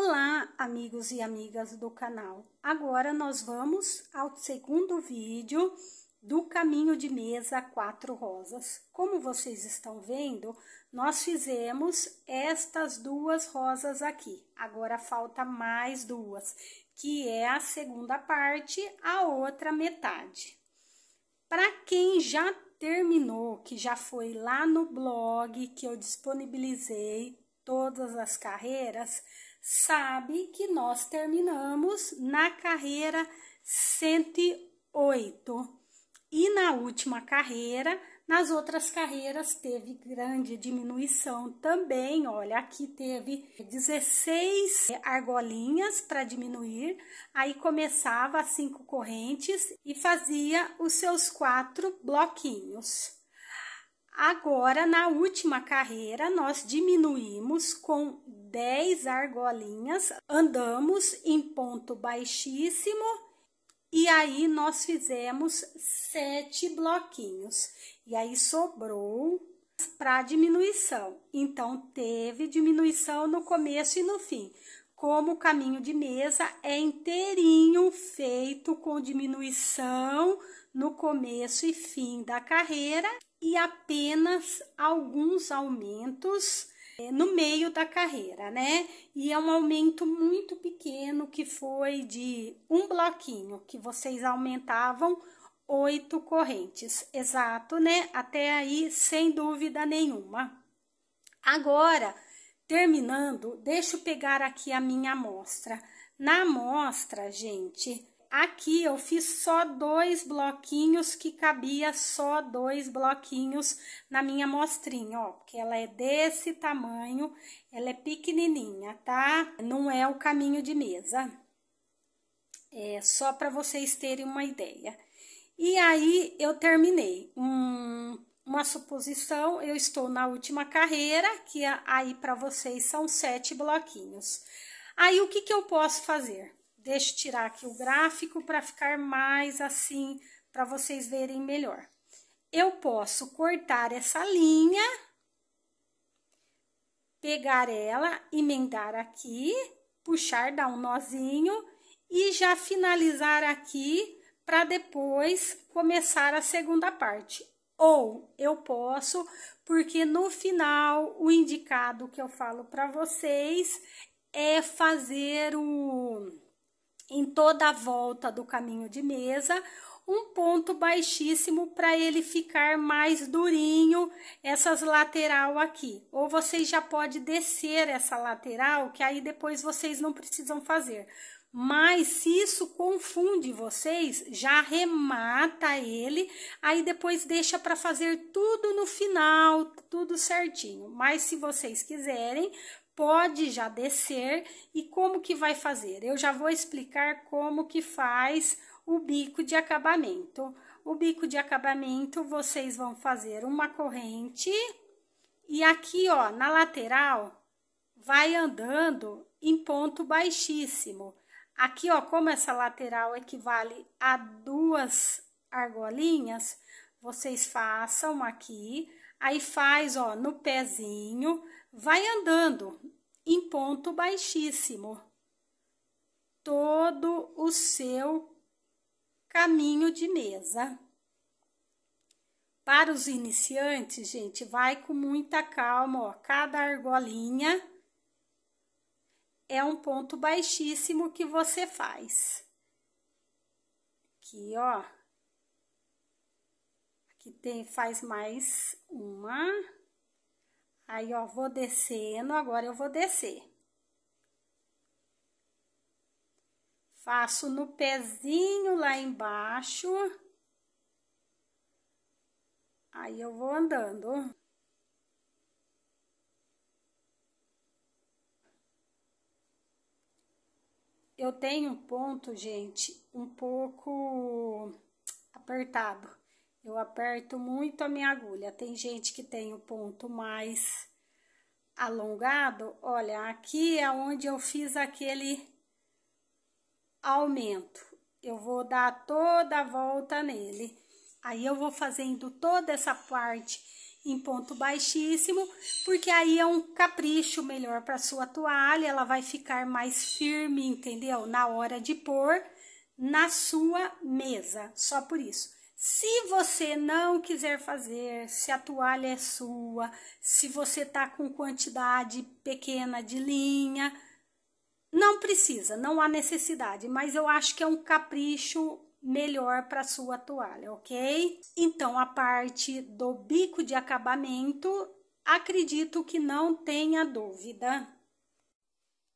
Olá, amigos e amigas do canal. Agora nós vamos ao segundo vídeo do caminho de mesa quatro rosas. Como vocês estão vendo, nós fizemos estas duas rosas aqui. Agora falta mais duas, que é a segunda parte, a outra metade. Para quem já terminou, que já foi lá no blog que eu disponibilizei todas as carreiras, sabe que nós terminamos na carreira 108. E na última carreira, nas outras carreiras teve grande diminuição também. Olha, aqui teve 16 argolinhas para diminuir, aí começava cinco correntes e fazia os seus quatro bloquinhos. Agora, na última carreira, nós diminuímos com 10 argolinhas, andamos em ponto baixíssimo e aí nós fizemos sete bloquinhos. E aí sobrou para diminuição. Então, teve diminuição no começo e no fim. Como o caminho de mesa é inteirinho feito com diminuição, no começo e fim da carreira e apenas alguns aumentos é, no meio da carreira, né? E é um aumento muito pequeno que foi de um bloquinho que vocês aumentavam oito correntes, exato, né? Até aí sem dúvida nenhuma. Agora, terminando, deixa eu pegar aqui a minha amostra. Na amostra, gente, aqui eu fiz só dois bloquinhos que cabia só dois bloquinhos na minha mostrinha, ó, porque ela é desse tamanho, ela é pequenininha, tá? Não é o caminho de mesa. É só para vocês terem uma ideia. E aí eu terminei um, uma suposição, eu estou na última carreira, que é aí para vocês são sete bloquinhos. Aí o que que eu posso fazer? Deixa eu tirar aqui o gráfico para ficar mais assim, para vocês verem melhor. Eu posso cortar essa linha, pegar ela, emendar aqui, puxar, dar um nozinho e já finalizar aqui para depois começar a segunda parte. Ou eu posso, porque no final o indicado que eu falo para vocês é fazer o em toda a volta do caminho de mesa, um ponto baixíssimo para ele ficar mais durinho essas lateral aqui. Ou vocês já pode descer essa lateral, que aí depois vocês não precisam fazer. Mas se isso confunde vocês, já remata ele, aí depois deixa para fazer tudo no final, tudo certinho. Mas se vocês quiserem, pode já descer e como que vai fazer? Eu já vou explicar como que faz o bico de acabamento. O bico de acabamento, vocês vão fazer uma corrente e aqui, ó, na lateral, vai andando em ponto baixíssimo. Aqui, ó, como essa lateral equivale a duas argolinhas, vocês façam aqui, aí faz, ó, no pezinho, vai andando em ponto baixíssimo todo o seu caminho de mesa. Para os iniciantes, gente, vai com muita calma, ó, cada argolinha é um ponto baixíssimo que você faz. Aqui, ó. Aqui tem, faz mais uma, Aí, ó, vou descendo, agora eu vou descer. Faço no pezinho lá embaixo. Aí, eu vou andando. Eu tenho um ponto, gente, um pouco apertado. Eu aperto muito a minha agulha. Tem gente que tem o ponto mais alongado. Olha, aqui é onde eu fiz aquele aumento. Eu vou dar toda a volta nele. Aí eu vou fazendo toda essa parte em ponto baixíssimo, porque aí é um capricho melhor para sua toalha, ela vai ficar mais firme, entendeu? Na hora de pôr na sua mesa, só por isso. Se você não quiser fazer, se a toalha é sua, se você tá com quantidade pequena de linha, não precisa, não há necessidade, mas eu acho que é um capricho melhor para sua toalha, ok? Então a parte do bico de acabamento, acredito que não tenha dúvida.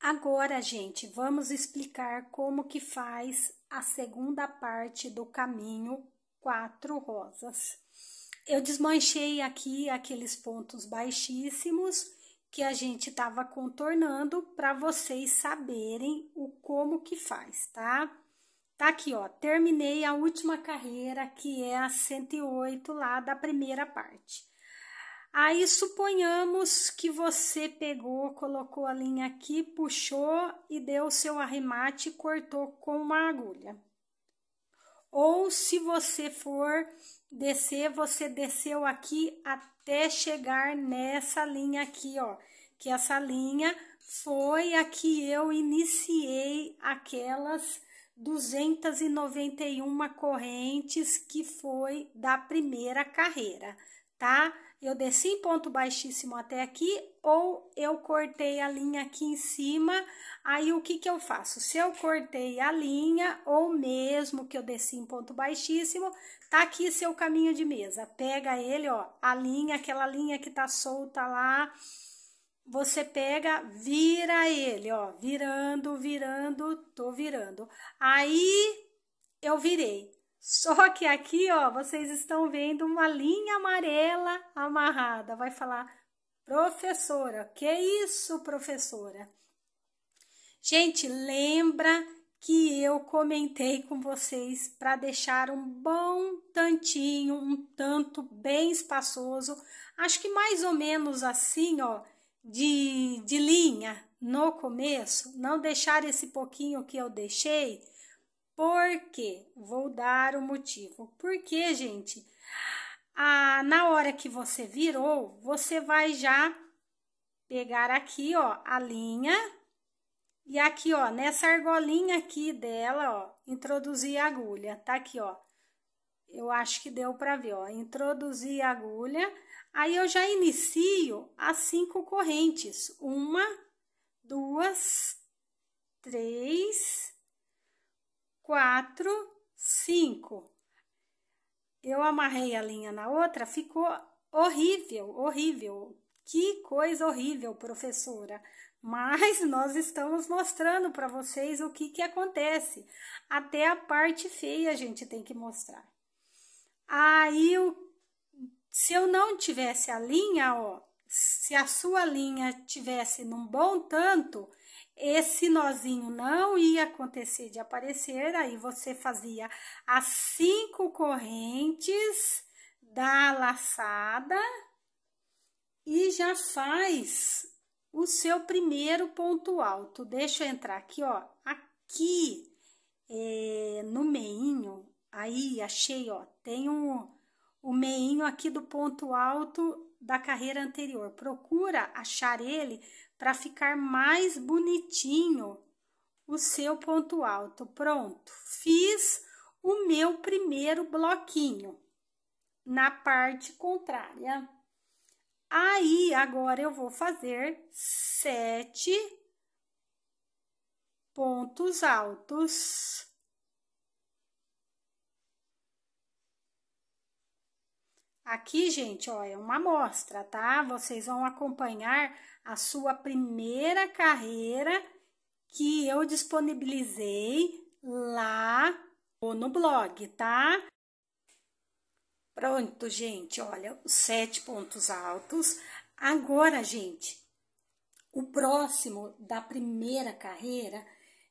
Agora, gente, vamos explicar como que faz a segunda parte do caminho quatro rosas. Eu desmanchei aqui aqueles pontos baixíssimos que a gente estava contornando para vocês saberem o como que faz, tá? Tá aqui, ó, terminei a última carreira, que é a 108 lá da primeira parte. Aí, suponhamos que você pegou, colocou a linha aqui, puxou e deu seu arremate e cortou com uma agulha ou se você for descer, você desceu aqui até chegar nessa linha aqui, ó, que essa linha foi a que eu iniciei aquelas 291 correntes que foi da primeira carreira, tá? eu desci ponto baixíssimo até aqui, ou eu cortei a linha aqui em cima, aí o que que eu faço? Se eu cortei a linha, ou mesmo que eu desci em ponto baixíssimo, tá aqui seu caminho de mesa. Pega ele, ó, a linha, aquela linha que tá solta lá, você pega, vira ele, ó, virando, virando, tô virando. Aí eu virei. Só que aqui, ó, vocês estão vendo uma linha amarela amarrada. Vai falar, professora, que é isso, professora? Gente, lembra que eu comentei com vocês para deixar um bom tantinho, um tanto bem espaçoso, acho que mais ou menos assim, ó, de, de linha no começo, não deixar esse pouquinho que eu deixei por quê? Vou dar o motivo. Porque, gente, a, ah, na hora que você virou, você vai já pegar aqui, ó, a linha. E aqui, ó, nessa argolinha aqui dela, ó, introduzir a agulha. Tá aqui, ó. Eu acho que deu para ver, ó. Introduzir a agulha. Aí, eu já inicio as cinco correntes. Uma, duas, três quatro, cinco. Eu amarrei a linha na outra, ficou horrível, horrível. Que coisa horrível, professora. Mas nós estamos mostrando para vocês o que, que acontece. Até a parte feia a gente tem que mostrar. Aí, se eu não tivesse a linha, ó, se a sua linha tivesse num bom tanto, esse nozinho não ia acontecer de aparecer, aí você fazia as cinco correntes da laçada e já faz o seu primeiro ponto alto. Deixa eu entrar aqui, ó, aqui é, no meinho, aí achei, ó, tem um, o meinho aqui do ponto alto da carreira anterior. Procura achar ele para ficar mais bonitinho o seu ponto alto. Pronto, fiz o meu primeiro bloquinho na parte contrária. Aí, agora eu vou fazer sete pontos altos. Aqui, gente, ó, é uma amostra, tá? Vocês vão acompanhar a sua primeira carreira que eu disponibilizei lá no blog, tá? Pronto, gente, olha, os sete pontos altos. Agora, gente, o próximo da primeira carreira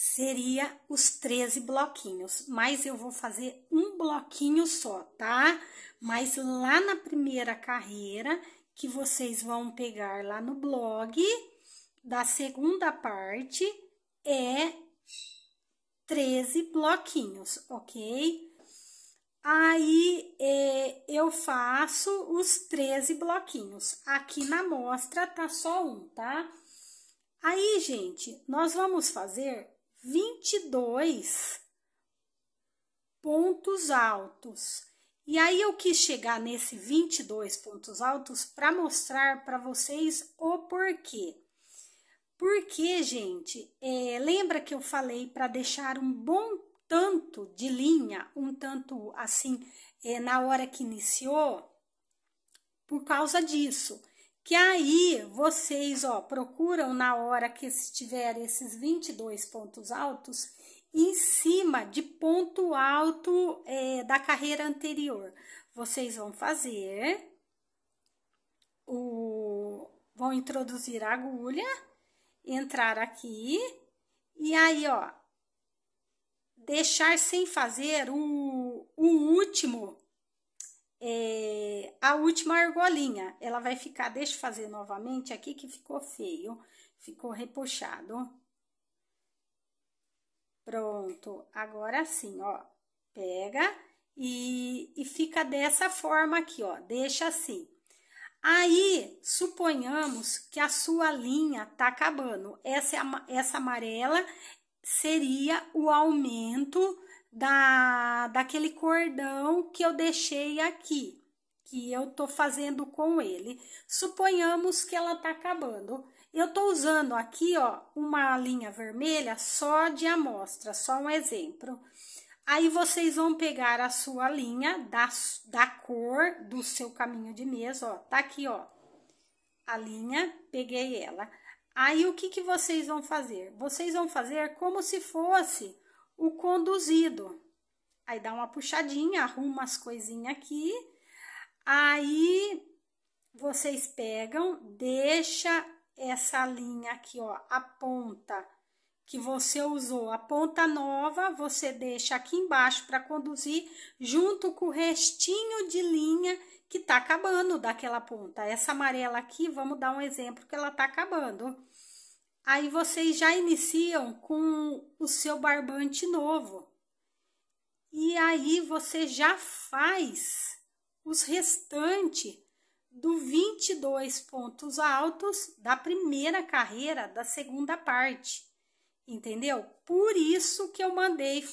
seria os 13 bloquinhos, mas eu vou fazer um bloquinho só, tá? Mas lá na primeira carreira, que vocês vão pegar lá no blog, da segunda parte, é 13 bloquinhos, ok? Aí, é, eu faço os 13 bloquinhos. Aqui na mostra tá só um, tá? Aí, gente, nós vamos fazer 22 pontos altos. E aí eu quis chegar nesse 22 pontos altos para mostrar para vocês o porquê. Porque, gente, é, lembra que eu falei para deixar um bom tanto de linha, um tanto assim, é, na hora que iniciou? Por causa disso que aí vocês ó, procuram na hora que estiver esses 22 pontos altos em cima de ponto alto é, da carreira anterior. Vocês vão fazer o. Vão introduzir a agulha, entrar aqui e aí, ó, deixar sem fazer o, o último é, a última argolinha. Ela vai ficar, deixa eu fazer novamente aqui que ficou feio, ficou repuxado. Pronto, agora sim, ó, pega e, e fica dessa forma aqui, ó, deixa assim. Aí, suponhamos que a sua linha tá acabando. Essa, é essa amarela seria o aumento da, daquele cordão que eu deixei aqui, que eu tô fazendo com ele. Suponhamos que ela tá acabando. Eu tô usando aqui, ó, uma linha vermelha só de amostra, só um exemplo. Aí vocês vão pegar a sua linha da, da cor do seu caminho de mesa, ó, tá aqui, ó, a linha, peguei ela. Aí o que que vocês vão fazer? Vocês vão fazer como se fosse o conduzido. Aí dá uma puxadinha, arruma as coisinhas aqui. Aí vocês pegam, deixa essa linha aqui, ó, a ponta que você usou, a ponta nova, você deixa aqui embaixo para conduzir junto com o restinho de linha que tá acabando daquela ponta. Essa amarela aqui, vamos dar um exemplo que ela tá acabando. Aí vocês já iniciam com o seu barbante novo. E aí você já faz os restantes do 22 pontos altos da primeira carreira da segunda parte, entendeu? Por isso que eu mandei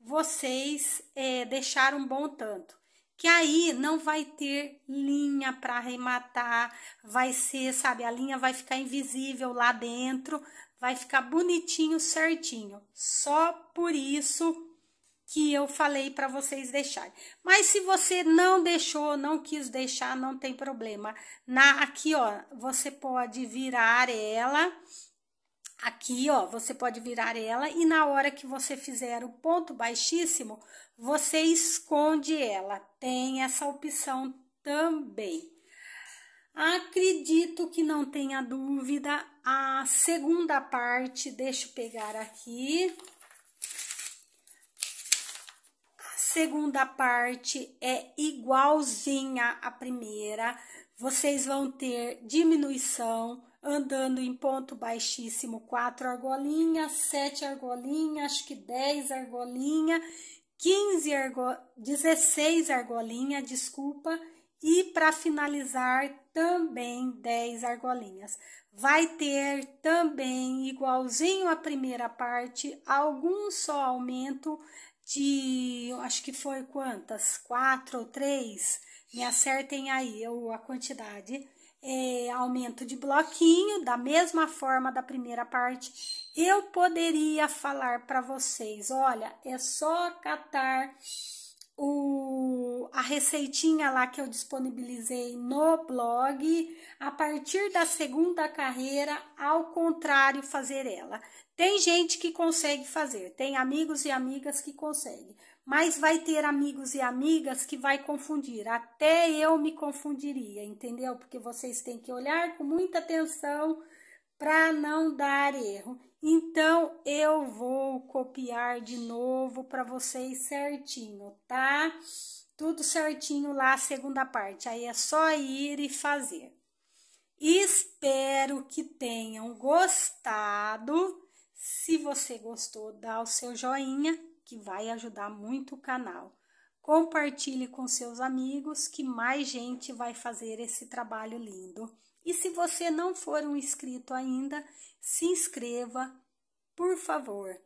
vocês é, deixar um bom tanto que aí não vai ter linha para arrematar, vai ser, sabe, a linha vai ficar invisível lá dentro, vai ficar bonitinho, certinho. Só por isso que eu falei para vocês deixarem. Mas se você não deixou, não quis deixar, não tem problema. Na aqui, ó, você pode virar ela Aqui, ó, você pode virar ela e na hora que você fizer o ponto baixíssimo, você esconde ela. Tem essa opção também. Acredito que não tenha dúvida. A segunda parte, deixa eu pegar aqui. A segunda parte é igualzinha à primeira. Vocês vão ter diminuição andando em ponto baixíssimo, quatro argolinhas, sete argolinhas, acho que dez argolinhas 15 argo... 16 argolinhas, desculpa, e para finalizar também 10 argolinhas. Vai ter também, igualzinho à primeira parte, algum só aumento de, acho que foi quantas? 4 ou 3? Me acertem aí a quantidade é, aumento de bloquinho, da mesma forma da primeira parte, eu poderia falar para vocês: olha, é só catar o, a receitinha lá que eu disponibilizei no blog, a partir da segunda carreira, ao contrário, fazer ela. Tem gente que consegue fazer, tem amigos e amigas que conseguem mas vai ter amigos e amigas que vai confundir. Até eu me confundiria, entendeu? Porque vocês têm que olhar com muita atenção para não dar erro. Então eu vou copiar de novo para vocês certinho, tá? Tudo certinho lá a segunda parte. Aí é só ir e fazer. Espero que tenham gostado. Se você gostou, dá o seu joinha que vai ajudar muito o canal. Compartilhe com seus amigos que mais gente vai fazer esse trabalho lindo. E se você não for um inscrito ainda, se inscreva, por favor.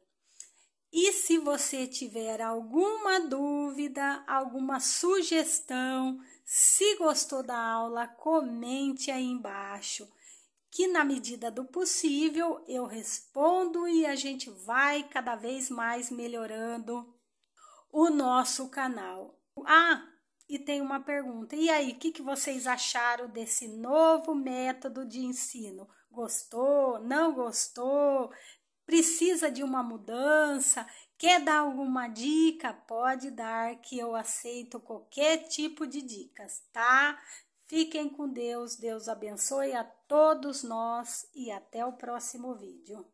E se você tiver alguma dúvida, alguma sugestão, se gostou da aula, comente aí embaixo que na medida do possível eu respondo e a gente vai cada vez mais melhorando o nosso canal. Ah, e tem uma pergunta. E aí, o que, que vocês acharam desse novo método de ensino? Gostou? Não gostou? Precisa de uma mudança? Quer dar alguma dica? Pode dar, que eu aceito qualquer tipo de dicas, tá? Fiquem com Deus, Deus abençoe a todos nós e até o próximo vídeo.